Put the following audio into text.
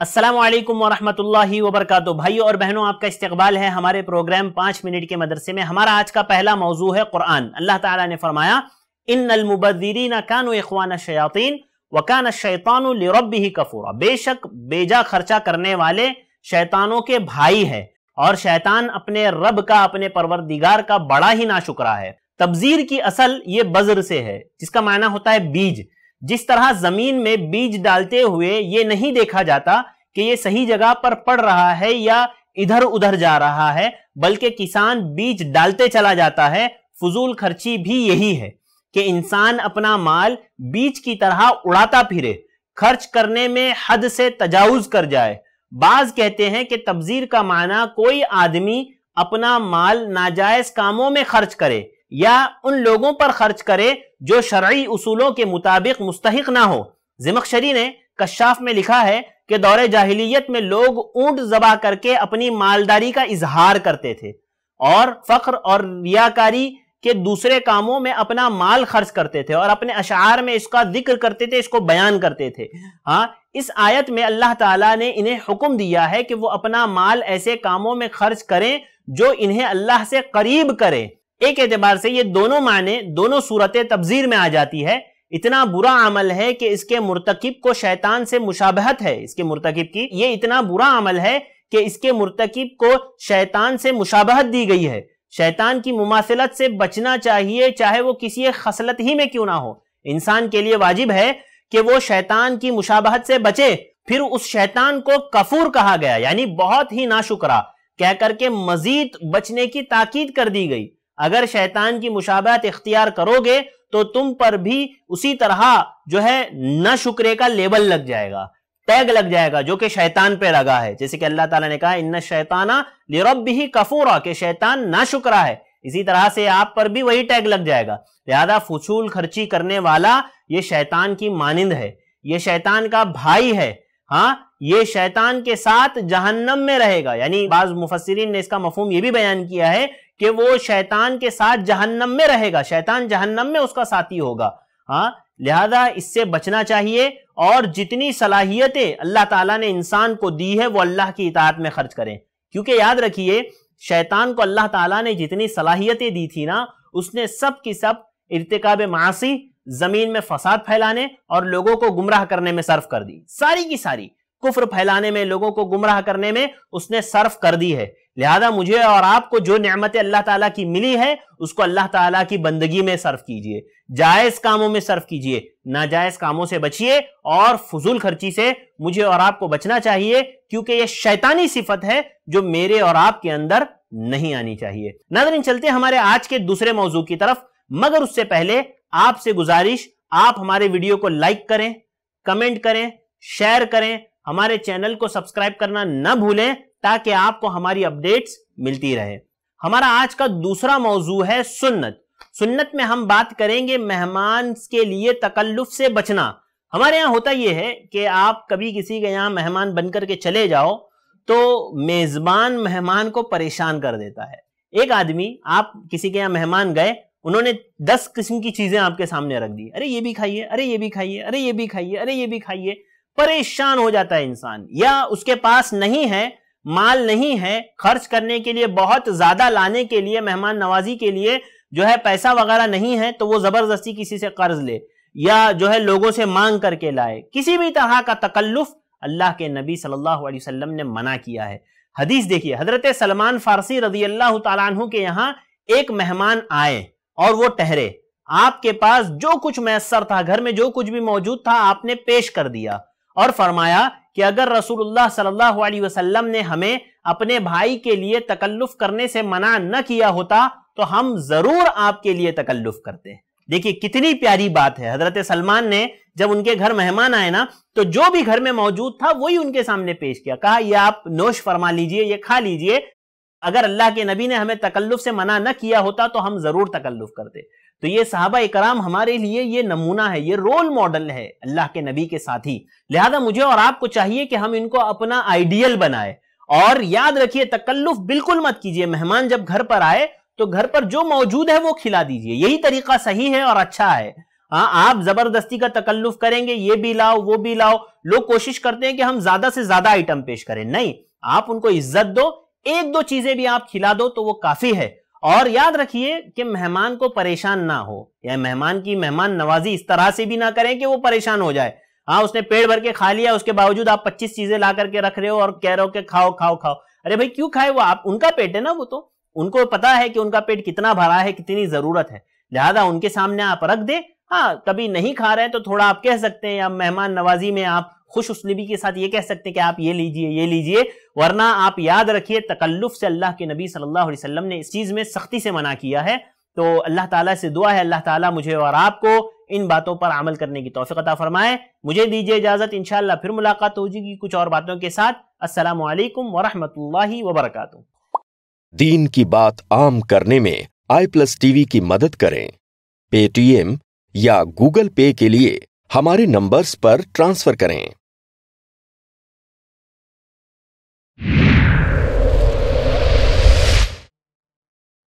असलम वरहमतुल्लाहि वबरकत भाइयों और बहनों आपका इस्तकबाल है हमारे प्रोग्राम पाँच मिनट के मदरसे में हमारा आज का पहला मौजू है कुरान अल्लाह ताला ने फरमाया इन अलमुबदरीन कान इखवान शयातीन वकान शैतान ही कफूरा बेशक बेजा खर्चा करने वाले शैतानों के भाई है और शैतान अपने रब का अपने परवरदिगार का बड़ा ही शुक्रा है तबजीर की असल ये बज्र से है जिसका मायना होता है बीज जिस तरह जमीन में बीज डालते हुए ये नहीं देखा जाता कि ये सही जगह पर पड़ रहा है या इधर उधर जा रहा है बल्कि किसान बीज डालते चला जाता है फजूल खर्ची भी यही है कि इंसान अपना माल बीज की तरह उड़ाता फिरे खर्च करने में हद से तजावज कर जाए बाज कहते हैं कि तबजीर का माना कोई आदमी अपना माल नाजायज कामों में खर्च करे या उन लोगों पर खर्च करे जो शर्य उसूलों के मुताबिक मुस्तक ना हो जिमकशरी ने कशाफ में लिखा है कि दौरे जाहिलियत में लोग ऊंट जबा करके अपनी मालदारी का इजहार करते थे और फख्र और रियाकारी के दूसरे कामों में अपना माल खर्च करते थे और अपने अशार में इसका जिक्र करते थे इसको बयान करते थे हाँ इस आयत में अल्लाह ताला ने इन्हें हुक्म दिया है कि वो अपना माल ऐसे कामों में खर्च करें जो इन्हें अल्लाह से करीब करें एक एतबार से ये दोनों माने दोनों सूरतें तबजीर में आ जाती है इतना बुरा अमल है कि इसके मुरतकब को शैतान से मुशाबहत है इसके मुरतकब की ये इतना बुरा अमल है कि इसके मुरतकब को शैतान से मुशाबहत दी गई है शैतान की मुमासिलत से बचना चाहिए चाहे वो किसी एक खसलत ही में क्यों ना हो इंसान के लिए वाजिब है कि वो शैतान की मुशाबहत से बचे फिर उस शैतान को कफूर कहा गया यानी बहुत ही नाशुकरा कह करके मजीद बचने की ताकीद कर दी गई अगर शैतान की मुशाबत इख्तियार करोगे तो तुम पर भी उसी तरह जो है न शुक्रे का लेबल लग जाएगा टैग लग जाएगा जो कि शैतान पे लगा है जैसे कि अल्लाह ताला ने कहा इन शैताना लिरब ही कफूरा के शैतान ना शुक्रा है इसी तरह से आप पर भी वही टैग लग जाएगा लिहाजा फजूल खर्ची करने वाला ये शैतान की मानिंद है ये शैतान का भाई है हाँ ये शैतान के साथ जहन्नम में रहेगा यानी बाज मुफसरीन ने इसका मफहम यह भी बयान किया है कि वो शैतान के साथ जहन्नम में रहेगा शैतान जहन्नम में उसका साथी होगा हाँ लिहाजा इससे बचना चाहिए और जितनी सलाहियतें अल्लाह ताला ने इंसान को दी है वो अल्लाह की इतात में खर्च करें क्योंकि याद रखिए शैतान को अल्लाह ताला ने जितनी सलाहियतें दी थी ना उसने सब की सब इरतकाब मासी जमीन में फसाद फैलाने और लोगों को गुमराह करने में सर्फ कर दी सारी की सारी कुफर फैलाने में लोगों को गुमराह करने में उसने सर्फ कर दी है लिहाजा मुझे और आपको जो नमत अल्लाह ताला की मिली है उसको अल्लाह ताला की बंदगी में सर्फ कीजिए जायज कामों में सर्फ कीजिए नाजायज कामों से बचिए और फजूल खर्ची से मुझे और आपको बचना चाहिए क्योंकि यह शैतानी सिफत है जो मेरे और आपके अंदर नहीं आनी चाहिए नादरीन चलते हमारे आज के दूसरे मौजू की तरफ मगर उससे पहले आपसे गुजारिश आप हमारे वीडियो को लाइक करें कमेंट करें शेयर करें हमारे चैनल को सब्सक्राइब करना न भूलें ताकि आपको हमारी अपडेट्स मिलती रहे हमारा आज का दूसरा मौजू है सुन्नत सुन्नत में हम बात करेंगे मेहमान के लिए तकल्लुफ से बचना हमारे यहाँ होता यह है कि आप कभी किसी के यहाँ मेहमान बनकर के चले जाओ तो मेजबान मेहमान को परेशान कर देता है एक आदमी आप किसी के यहाँ मेहमान गए उन्होंने दस किस्म की चीजें आपके सामने रख दी अरे ये भी खाइए अरे ये भी खाइए अरे ये भी खाइए अरे ये भी खाइए परेशान हो जाता है इंसान या उसके पास नहीं है माल नहीं है खर्च करने के लिए बहुत ज्यादा लाने के लिए मेहमान नवाजी के लिए जो है पैसा वगैरह नहीं है तो वो जबरदस्ती किसी से कर्ज ले या जो है लोगों से मांग करके लाए किसी भी तरह का तकल्लुफ अल्लाह के नबी सल्लल्लाहु अलैहि वसल्लम ने मना किया है हदीस देखिए हजरत सलमान फारसी रजी अल्लाह तु के यहाँ एक मेहमान आए और वो ठहरे आपके पास जो कुछ मैसर था घर में जो कुछ भी मौजूद था आपने पेश कर दिया और फरमाया कि अगर रसूलुल्लाह सल्लल्लाहु अलैहि वसल्लम ने हमें अपने भाई के लिए तकल्लुफ करने से मना न किया होता तो हम जरूर आपके लिए तकल्लुफ करते देखिए कितनी प्यारी बात है हजरत सलमान ने जब उनके घर मेहमान आए ना तो जो भी घर में मौजूद था वही उनके सामने पेश किया कहा यह आप नोश फरमा लीजिए ये खा लीजिए अगर अल्लाह के नबी ने हमें तकल्लुफ से मना न किया होता तो हम जरूर तकल्लुफ करते तो ये साहबा कराम हमारे लिए ये नमूना है ये रोल मॉडल है अल्लाह के नबी के साथ ही लिहाजा मुझे और आपको चाहिए कि हम इनको अपना आइडियल बनाए और याद रखिए तकल्लुफ बिल्कुल मत कीजिए मेहमान जब घर पर आए तो घर पर जो मौजूद है वो खिला दीजिए यही तरीका सही है और अच्छा है हाँ आप जबरदस्ती का तकल्लुफ करेंगे ये भी लाओ वो भी लाओ लोग कोशिश करते हैं कि हम ज्यादा से ज्यादा आइटम पेश करें नहीं आप उनको इज्जत दो एक दो चीजें भी आप खिला दो तो वो काफी है और याद रखिए कि मेहमान को परेशान ना हो या मेहमान की मेहमान नवाजी इस तरह से भी ना करें कि वो परेशान हो जाए हाँ उसने पेट भर के खा लिया उसके बावजूद आप 25 चीजें ला करके रख रहे हो और कह रहे हो कि खाओ खाओ खाओ अरे भाई क्यों खाए वो आप उनका पेट है ना वो तो उनको पता है कि उनका पेट कितना भरा है कितनी जरूरत है लिहाजा उनके सामने आप रख दे हाँ कभी नहीं खा रहे तो थोड़ा आप कह सकते हैं या मेहमान नवाजी में आप खुश उसनबी के साथ ये कह सकते हैं कि आप ये लीजिए ये लीजिए वरना आप याद रखिए तकल्लुफ से अल्लाह के नबी सल्लल्लाहु अलैहि वसल्लम ने इस चीज़ में सख्ती से मना किया है तो अल्लाह ताला से दुआ है अल्लाह ताला मुझे और आपको इन बातों पर अमल करने की तोफिकता अता फ़रमाए मुझे दीजिए इजाज़त इन फिर मुलाकात हो जाएगी कुछ और बातों के साथ असलम वरहमल वबरक दीन की बात आम करने में आई प्लस टीवी की मदद करें पेटीएम या गूगल पे के लिए हमारे नंबर्स पर ट्रांसफर करें